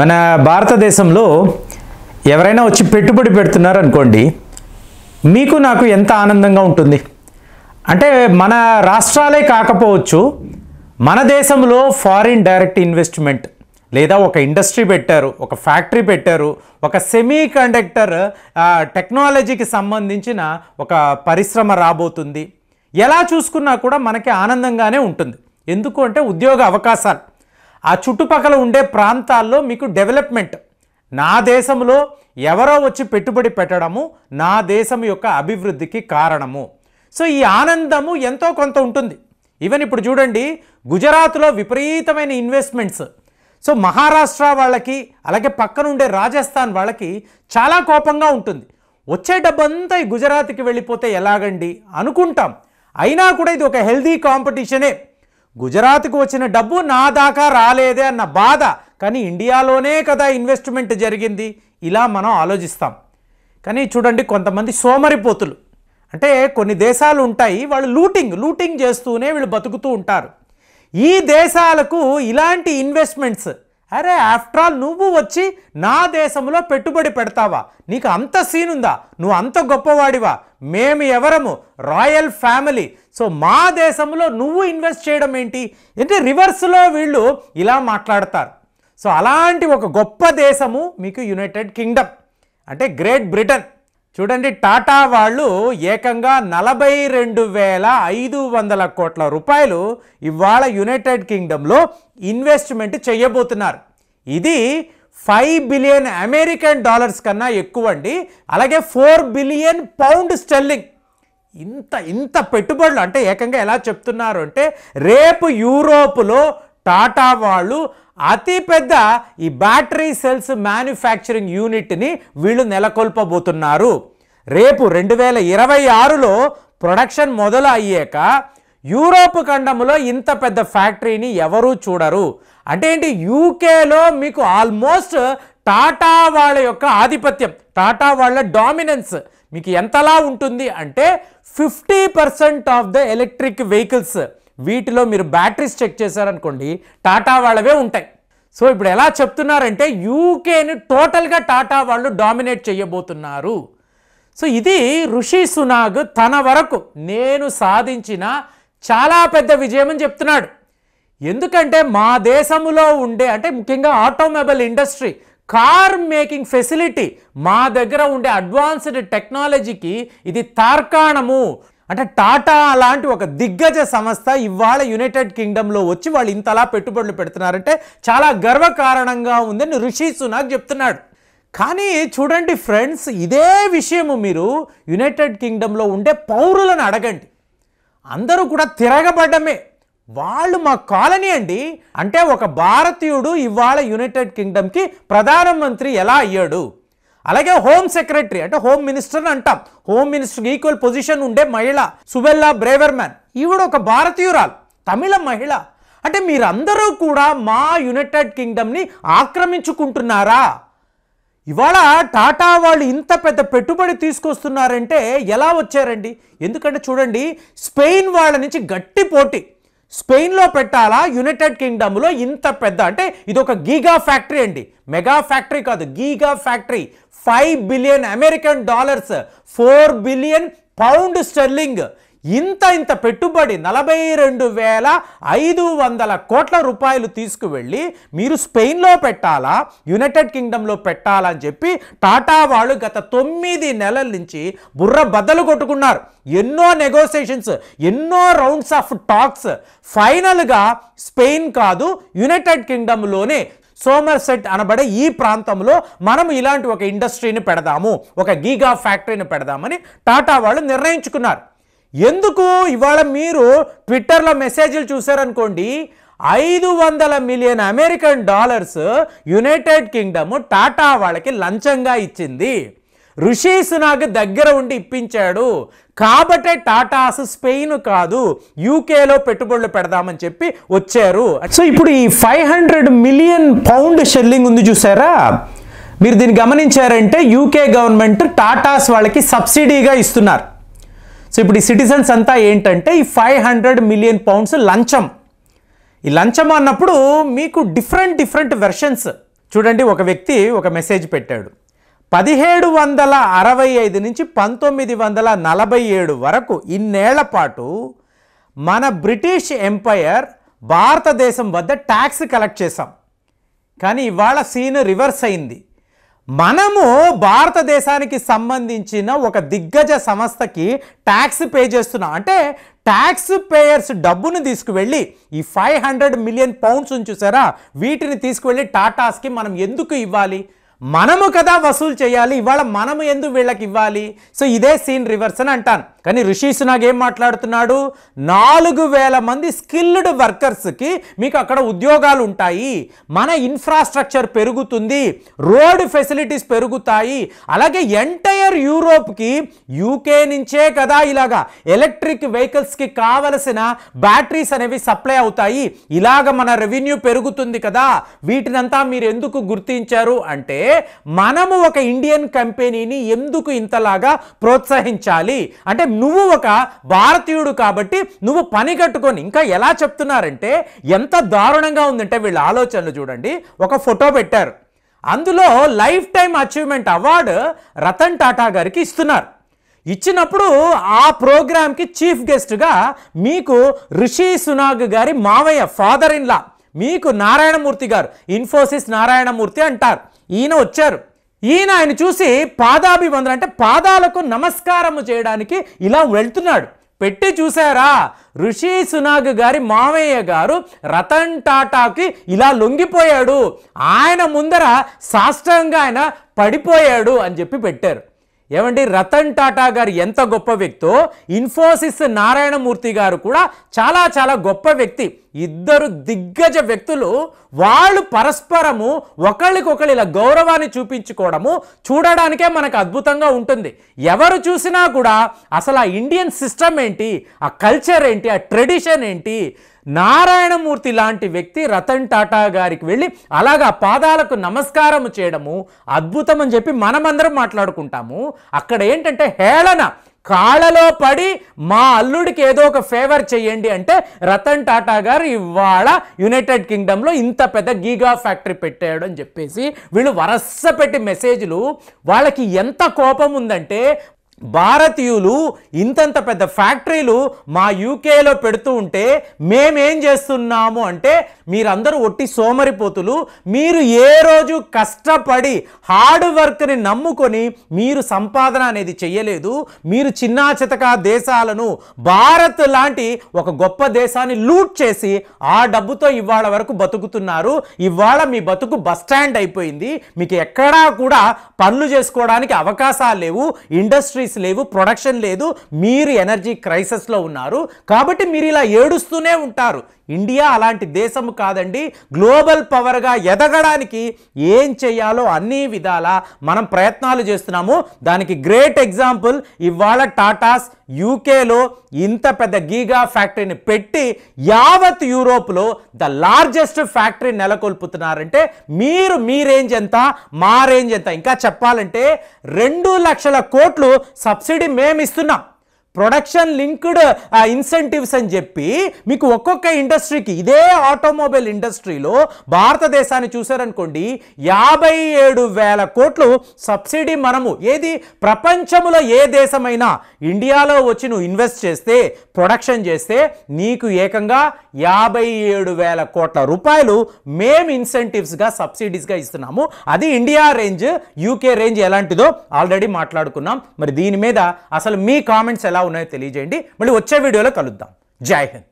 మన భారతదేశంలో ఎవరైనా వచ్చి పెట్టుబడి పెడుతున్నారు అనుకోండి మీకు నాకు ఎంత ఆనందంగా ఉంటుంది అంటే మన రాష్ట్రాలే కాకపోవచ్చు మన దేశంలో ఫారిన్ డైరెక్ట్ ఇన్వెస్ట్మెంట్ లేదా ఒక ఇండస్ట్రీ పెట్టారు ఒక ఫ్యాక్టరీ పెట్టారు ఒక సెమీ కండక్టర్ టెక్నాలజీకి సంబంధించిన ఒక పరిశ్రమ రాబోతుంది ఎలా చూసుకున్నా కూడా మనకి ఆనందంగానే ఉంటుంది ఎందుకు అంటే ఉద్యోగ అవకాశాలు ఆ చుట్టుపక్కల ఉండే ప్రాంతాల్లో మీకు డెవలప్మెంట్ నా దేశంలో ఎవరో వచ్చి పెట్టుబడి పెట్టడము నా దేశం యొక్క అభివృద్ధికి కారణము సో ఈ ఆనందము ఎంతో కొంత ఉంటుంది ఈవెన్ ఇప్పుడు చూడండి గుజరాత్లో విపరీతమైన ఇన్వెస్ట్మెంట్స్ సో మహారాష్ట్ర వాళ్ళకి అలాగే పక్కన ఉండే రాజస్థాన్ వాళ్ళకి చాలా కోపంగా ఉంటుంది వచ్చే డబ్బంతా ఈ గుజరాత్కి వెళ్ళిపోతే ఎలాగండి అనుకుంటాం అయినా కూడా ఇది ఒక హెల్దీ కాంపిటీషనే గుజరాత్కు వచ్చిన డబ్బు నా దాకా రాలేదే అన్న బాధ కానీ ఇండియాలోనే కదా ఇన్వెస్ట్మెంట్ జరిగింది ఇలా మనం ఆలోచిస్తాం కానీ చూడండి కొంతమంది సోమరిపోతులు అంటే కొన్ని దేశాలు ఉంటాయి వాళ్ళు లూటింగ్ లూటింగ్ చేస్తూనే వీళ్ళు బతుకుతూ ఉంటారు ఈ దేశాలకు ఇలాంటి ఇన్వెస్ట్మెంట్స్ అరే ఆఫ్టర్ ఆల్ నువ్వు వచ్చి నా దేశంలో పెట్టుబడి పెడతావా నీకు అంత సీనుందా నువ్వు అంత గొప్పవాడివా మేము ఎవరము రాయల్ ఫ్యామిలీ సో మా దేశంలో నువ్వు ఇన్వెస్ట్ చేయడం ఏంటి అంటే రివర్స్లో వీళ్ళు ఇలా మాట్లాడతారు సో అలాంటి ఒక గొప్ప దేశము మీకు యునైటెడ్ కింగ్డమ్ అంటే గ్రేట్ బ్రిటన్ చూడండి టాటా వాళ్ళు ఏకంగా నలభై రెండు వేల ఐదు వందల కోట్ల రూపాయలు ఇవాళ యునైటెడ్ కింగ్డంలో ఇన్వెస్ట్మెంట్ చేయబోతున్నారు ఇది ఫైవ్ బిలియన్ అమెరికన్ డాలర్స్ కన్నా ఎక్కువ అండి అలాగే ఫోర్ బిలియన్ పౌండ్ స్టెల్లింగ్ ఇంత ఇంత పెట్టుబడులు అంటే ఏకంగా ఎలా చెప్తున్నారు అంటే రేపు యూరోప్లో టాటా వాళ్ళు అతిపెద్ద ఈ బ్యాటరీ సెల్స్ మ్యానుఫ్యాక్చరింగ్ యూనిట్ని వీళ్ళు నెలకొల్పబోతున్నారు రేపు రెండు వేల ఇరవై ఆరులో ప్రొడక్షన్ మొదలు అయ్యాక యూరోప్ ఖండంలో ఇంత పెద్ద ఫ్యాక్టరీని ఎవరూ చూడరు అంటే ఏంటి యూకేలో మీకు ఆల్మోస్ట్ టాటా వాళ్ళ యొక్క ఆధిపత్యం టాటా వాళ్ళ డామినెన్స్ మీకు ఎంతలా ఉంటుంది అంటే fifty percent of the electric vehicles వీటిలో మీరు బ్యాటరీస్ చెక్ చేశారనుకోండి టాటా వాళ్ళవే ఉంటాయి సో ఇప్పుడు ఎలా చెప్తున్నారంటే యూకేని టోటల్గా టాటా వాళ్ళు డామినేట్ చేయబోతున్నారు సో ఇది ఋషి సునాగ్ తన వరకు నేను సాధించిన చాలా పెద్ద విజయం అని చెప్తున్నాడు ఎందుకంటే మా దేశంలో ఉండే అంటే ముఖ్యంగా automobile industry car making facility మా దగ్గర ఉండే అడ్వాన్స్డ్ టెక్నాలజీకి ఇది తార్కాణము అంటే టాటా అలాంటి ఒక దిగ్గజ సంస్థ ఇవాళ యునైటెడ్ కింగ్డంలో వచ్చి వాళ్ళు ఇంతలా పెట్టుబడులు పెడుతున్నారంటే చాలా గర్వకారణంగా ఉందని ఋషి సునాక్ చెప్తున్నాడు కానీ చూడండి ఫ్రెండ్స్ ఇదే విషయము మీరు యునైటెడ్ కింగ్డంలో ఉండే పౌరులను అడగండి అందరూ కూడా తిరగబడ్డమే వాళ్ళు మా కాలనీ అండి అంటే ఒక భారతీయుడు ఇవాళ యునైటెడ్ కింగ్డమ్కి ప్రధానమంత్రి ఎలా అయ్యాడు అలాగే హోమ్ సెక్రటరీ అంటే హోమ్ మినిస్టర్ అని అంటాం హోమ్ మినిస్టర్ ఈక్వల్ పొజిషన్ ఉండే మహిళ సువెల్లా బ్రేవర్ మ్యాన్ ఈవిడ ఒక భారతీయురాలు తమిళ మహిళ అంటే మీరందరూ కూడా మా యునైటెడ్ కింగ్డమ్ని ఆక్రమించుకుంటున్నారా ఇవాళ టాటా వాళ్ళు ఇంత పెద్ద పెట్టుబడి తీసుకొస్తున్నారంటే ఎలా వచ్చారండి ఎందుకంటే చూడండి స్పెయిన్ వాళ్ళ నుంచి గట్టి పోటీ స్పెయిన్లో పెట్టాలా యునైటెడ్ కింగ్డమ్లో ఇంత పెద్ద అంటే ఇది ఒక గీగా ఫ్యాక్టరీ అండి మెగా ఫ్యాక్టరీ కాదు giga factory five billion American dollars four billion pound sterling ఇంత ఇంత పెట్టుబడి నలభై రెండు వేల ఐదు వందల కోట్ల రూపాయలు తీసుకువెళ్ళి మీరు స్పెయిన్లో పెట్టాలా యునైటెడ్ కింగ్డంలో పెట్టాలా అని చెప్పి టాటా వాళ్ళు గత తొమ్మిది నెలల నుంచి బుర్ర బద్దలు కొట్టుకున్నారు ఎన్నో నెగోసియేషన్స్ ఎన్నో రౌండ్స్ ఆఫ్ టాక్స్ ఫైనల్గా స్పెయిన్ కాదు యునైటెడ్ సోమర్ సోమర్సెట్ అనబడే ఈ ప్రాంతంలో మనం ఇలాంటి ఒక ఇండస్ట్రీని పెడదాము ఒక గీగా ఫ్యాక్టరీని పెడదామని టాటా వాళ్ళు నిర్ణయించుకున్నారు ఎందుకు ఇవాళ మీరు ట్విట్టర్లో మెసేజ్లు చూసారనుకోండి ఐదు వందల million American dollars United Kingdom Tata వాళ్ళకి లంచంగా ఇచ్చింది ఋషి నాకు దగ్గర ఉండి ఇప్పించాడు కాబట్టే టాటాస్ స్పెయిన్ కాదు యూకేలో పెట్టుబడులు పెడదామని చెప్పి వచ్చారు సో ఇప్పుడు ఈ five hundred million pound shilling ఉంది చూసారా మీరు దీన్ని గమనించారంటే యూకే గవర్నమెంట్ టాటాస్ వాళ్ళకి సబ్సిడీగా ఇస్తున్నారు సో ఇప్పుడు ఈ సిటిజన్స్ అంతా ఏంటంటే ఈ ఫైవ్ హండ్రెడ్ మిలియన్ పౌండ్స్ లంచం ఈ లంచం అన్నప్పుడు మీకు డిఫరెంట్ డిఫరెంట్ వెర్షన్స్ చూడండి ఒక వ్యక్తి ఒక మెసేజ్ పెట్టాడు పదిహేడు వందల అరవై ఐదు నుంచి పంతొమ్మిది వందల నలభై ఏడు వరకు ఇన్నేళ్ల పాటు మన బ్రిటిష్ ఎంపైర్ భారతదేశం వద్ద ట్యాక్స్ కలెక్ట్ చేశాం కానీ ఇవాళ సీన్ రివర్స్ అయింది మనము భారతదేశానికి సంబంధించిన ఒక దిగ్గజ సంస్థకి ట్యాక్స్ పే చేస్తున్నాం అంటే ట్యాక్స్ పేయర్స్ డబ్బును తీసుకువెళ్ళి ఈ ఫైవ్ హండ్రెడ్ మిలియన్ పౌండ్స్ ఉంచుసారా వీటిని తీసుకువెళ్ళి టాటాస్కి మనం ఎందుకు ఇవ్వాలి మనము కదా వసూలు చేయాలి ఇవాళ మనము ఎందు వీళ్ళకి ఇవ్వాలి సో ఇదే సీన్ రివర్స్ అని అంటాను కానీ రిషి సునాగ్ ఏం మాట్లాడుతున్నాడు నాలుగు వేల మంది స్కిల్డ్ వర్కర్స్కి మీకు అక్కడ ఉద్యోగాలు ఉంటాయి మన ఇన్ఫ్రాస్ట్రక్చర్ పెరుగుతుంది రోడ్ ఫెసిలిటీస్ పెరుగుతాయి అలాగే ఎంటైర్ యూరోప్కి యూకే నుంచే కదా ఇలాగా ఎలక్ట్రిక్ వెహికల్స్కి కావలసిన బ్యాటరీస్ అనేవి సప్లై అవుతాయి ఇలాగ మన రెవెన్యూ పెరుగుతుంది కదా వీటినంతా మీరు ఎందుకు గుర్తించారు అంటే మనము ఒక ఇండియన్ కంపెనీని ఎందుకు ఇంతలాగా ప్రోత్సహించాలి అంటే నువ్వు ఒక భారతీయుడు కాబట్టి నువ్వు పని కట్టుకొని ఇంకా ఎలా చెప్తున్నారంటే ఎంత దారుణంగా ఉందంటే వీళ్ళ ఆలోచనలు చూడండి ఒక ఫోటో పెట్టారు అందులో lifetime achievement award Ratan Tata గారికి ఇస్తున్నారు ఇచ్చినప్పుడు ఆ ప్రోగ్రామ్కి చీఫ్ గెస్ట్గా మీకు రిషి సునాగ్ గారి మావయ్య ఫాదర్ ఇన్లా మీకు నారాయణమూర్తి గారు ఇన్ఫోసిస్ నారాయణమూర్తి అంటారు ఈయన వచ్చారు ఈయన ఆయన చూసి పాదాభివందన అంటే పాదాలకు నమస్కారము చేయడానికి ఇలా వెళ్తున్నాడు పెట్టి చూసారా ఋషి సునాగ్ గారి మావయ్య గారు రతన్ టాటాకి ఇలా లొంగిపోయాడు ఆయన ముందర సాష్టంగా ఆయన పడిపోయాడు అని చెప్పి పెట్టారు ఏమండి రతన్ టాటా గారు ఎంత గొప్ప వ్యక్తో ఇన్ఫోసిస్ నారాయణమూర్తి గారు కూడా చాలా చాలా గొప్ప వ్యక్తి ఇద్దరు దిగ్గజ వ్యక్తులు వాళ్ళు పరస్పరము ఒకళ్ళకొకళ్ళు ఇలా గౌరవాన్ని చూపించుకోవడము చూడడానికే మనకు అద్భుతంగా ఉంటుంది ఎవరు చూసినా కూడా అసలు ఆ ఇండియన్ సిస్టమ్ ఏంటి ఆ కల్చర్ ఏంటి ఆ ట్రెడిషన్ ఏంటి నారాయణమూర్తి లాంటి వ్యక్తి రతన్ టాటా గారికి వెళ్ళి అలాగా పాదాలకు నమస్కారం చేయడము అద్భుతం అని చెప్పి మనమందరం మాట్లాడుకుంటాము అక్కడ ఏంటంటే హేళన కాళ్ళలో పడి మా అల్లుడికి ఏదో ఒక ఫేవర్ చేయండి అంటే రతన్ టాటా గారు ఇవాళ యునైటెడ్ కింగ్డంలో ఇంత పెద్ద గీగా ఫ్యాక్టరీ పెట్టాడు అని చెప్పేసి వీళ్ళు వరస పెట్టి మెసేజ్లు వాళ్ళకి ఎంత కోపం ఉందంటే భారతీయులు ఇంతంత పెద్ద ఫ్యాక్టరీలు మా యూకేలో పెడుతూ ఉంటే మేమేం చేస్తున్నాము అంటే మీరందరూ ఒట్టి సోమరిపోతులు మీరు ఏ రోజు కష్టపడి హార్డ్ వర్క్ని నమ్ముకొని మీరు సంపాదన అనేది చేయలేదు మీరు చిన్నా చితక దేశాలను భారత్ లాంటి ఒక గొప్ప దేశాన్ని లూట్ చేసి ఆ డబ్బుతో ఇవాళ వరకు బతుకుతున్నారు ఇవాళ మీ బతుకు బస్టాండ్ అయిపోయింది మీకు ఎక్కడా కూడా పనులు చేసుకోవడానికి అవకాశాలు లేవు ఇండస్ట్రీ ఇండస్ట్రీస్ లేవు ప్రొడక్షన్ లేదు మీరు ఎనర్జీ క్రైసిస్లో ఉన్నారు కాబట్టి మీరు ఇలా ఏడుస్తూనే ఉంటారు ఇండియా అలాంటి దేశం కాదండి గ్లోబల్ పవర్గా ఎదగడానికి ఏం చేయాలో అన్ని విధాల మనం ప్రయత్నాలు చేస్తున్నాము దానికి గ్రేట్ ఎగ్జాంపుల్ ఇవాళ టాటాస్ యూకేలో ఇంత పెద్ద గీగా ఫ్యాక్టరీని పెట్టి యావత్ యూరోప్లో ద లార్జెస్ట్ ఫ్యాక్టరీ నెలకొల్పుతున్నారంటే మీరు మీ రేంజ్ ఎంత మా రేంజ్ ఎంత ఇంకా చెప్పాలంటే రెండు లక్షల కోట్లు సబ్సిడీ మేము ఇస్తున్నాం ప్రొడక్షన్ లింక్డ్ ఇన్సెంటివ్స్ అని చెప్పి మీకు ఒక్కొక్క ఇండస్ట్రీకి ఇదే ఆటోమొబైల్ ఇండస్ట్రీలో భారతదేశాన్ని చూశారనుకోండి యాభై ఏడు వేల కోట్లు సబ్సిడీ మనము ఏది ప్రపంచంలో ఏ దేశమైనా ఇండియాలో వచ్చి నువ్వు ఇన్వెస్ట్ చేస్తే ప్రొడక్షన్ చేస్తే నీకు ఏకంగా యాభై ఏడు వేల కోట్ల రూపాయలు మేము ఇన్సెంటివ్స్గా సబ్సిడీస్గా ఇస్తున్నాము అది ఇండియా రేంజ్ యూకే రేంజ్ ఎలాంటిదో ఆల్రెడీ మాట్లాడుకున్నాం మరి దీని మీద అసలు మీ కామెంట్స్ ఎలా ఎలా ఉన్నాయో తెలియజేయండి మళ్ళీ వచ్చే వీడియోలో కలుద్దాం జై హింద్